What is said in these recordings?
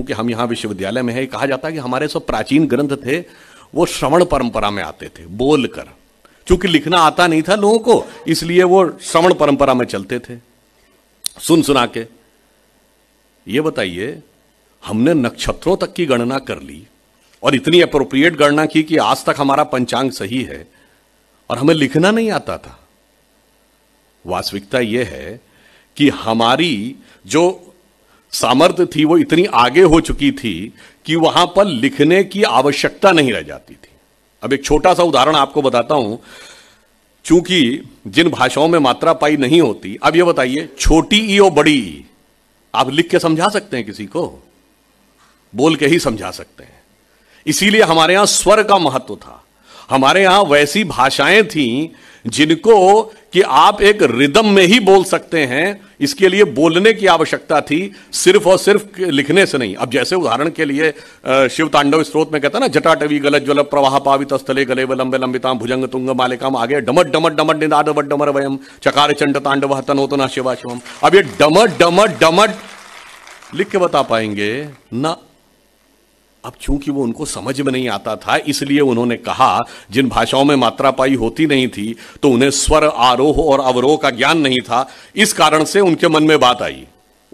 क्योंकि हम यहाँ विश्वविद्यालय में है कहा जाता है कि हमारे सब प्राचीन ग्रंथ थे वो श्रवण परंपरा में आते थे बोल कर चूंकि लिखना आता नहीं था लोगों को इसलिए वो श्रवण परंपरा में चलते थे सुन सुना के ये बताइए हमने नक्षत्रों तक की गणना कर ली और इतनी अप्रोप्रिएट गणना की कि आज तक हमारा पंचांग सही है और हमें लिखना नहीं आता था वास्तविकता यह है कि हमारी जो सामर्थ्य थी वो इतनी आगे हो चुकी थी कि वहां पर लिखने की आवश्यकता नहीं रह जाती थी अब एक छोटा सा उदाहरण आपको बताता हूं चूंकि जिन भाषाओं में मात्रा पाई नहीं होती अब ये बताइए छोटी ई और बड़ी ई आप लिख के समझा सकते हैं किसी को बोल के ही समझा सकते हैं इसीलिए हमारे यहां स्वर का महत्व था हमारे यहां वैसी भाषाएं थी जिनको कि आप एक रिदम में ही बोल सकते हैं इसके लिए बोलने की आवश्यकता थी सिर्फ और सिर्फ लिखने से नहीं अब जैसे उदाहरण के लिए शिव तांडव स्त्रोत में कहता ना जटाटवी गलत ज्वल प्रवाह पावित स्थले गले वलंबे लंबिता लंबिताम भुजंग तुंग मालिकाम आगे डमट डमट डमट निदाद वट डमर वयम चकार चंड तांडव तनोतना शिवा शिवम अब ये डमट डमट डमट लिख के बता पाएंगे ना अब चूंकि वो उनको समझ में नहीं आता था इसलिए उन्होंने कहा जिन भाषाओं में मात्रा पाई होती नहीं थी तो उन्हें स्वर आरोह और अवरोह का ज्ञान नहीं था इस कारण से उनके मन में बात आई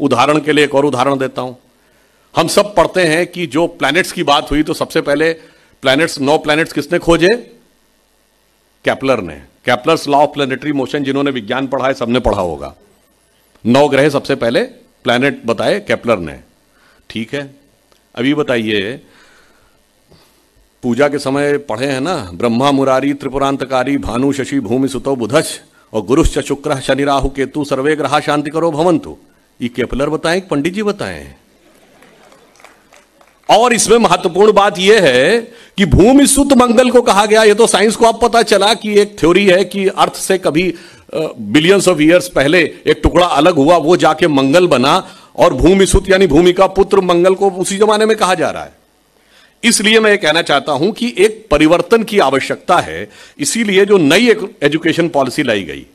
उदाहरण के लिए एक और उदाहरण देता हूं हम सब पढ़ते हैं कि जो प्लैनेट्स की बात हुई तो सबसे पहले प्लैनेट्स नौ प्लैनेट्स किसने खोजे कैपलर ने Kepler's law of planetary motion जिन्होंने विज्ञान पढ़ा है सबने पढ़ा होगा नौ ग्रह सबसे पहले प्लैनेट बताए कैपलर ने ठीक है अभी बताइए पूजा के समय पढ़े हैं ना ब्रह्मा मुरारी त्रिपुरांतकारी भानु शशि भूमि सुतो बुधच और गुरुश्च शुक्र शनि राहु केतु सर्वे ग्रह शांति करो भवंतु ये केपलर बताएं पंडित जी बताएं और इसमें महत्वपूर्ण बात यह है कि भूमि सुत मंगल को कहा गया ये तो साइंस को अब पता चला कि एक थ्योरी है कि अर्थ से कभी बिलियंस ऑफ ईयर्स पहले एक टुकड़ा अलग हुआ वो जाके मंगल बना और भूमिसुत यानी भूमि का पुत्र मंगल को उसी जमाने में कहा जा रहा है इसलिए मैं ये कहना चाहता हूं कि एक परिवर्तन की आवश्यकता है इसीलिए जो नई एजुकेशन पॉलिसी लाई गई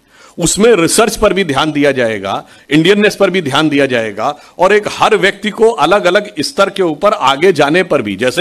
उसमें रिसर्च पर भी ध्यान दिया जाएगा इंडियननेस पर भी ध्यान दिया जाएगा और एक हर व्यक्ति को अलग अलग स्तर के ऊपर आगे जाने पर भी जैसे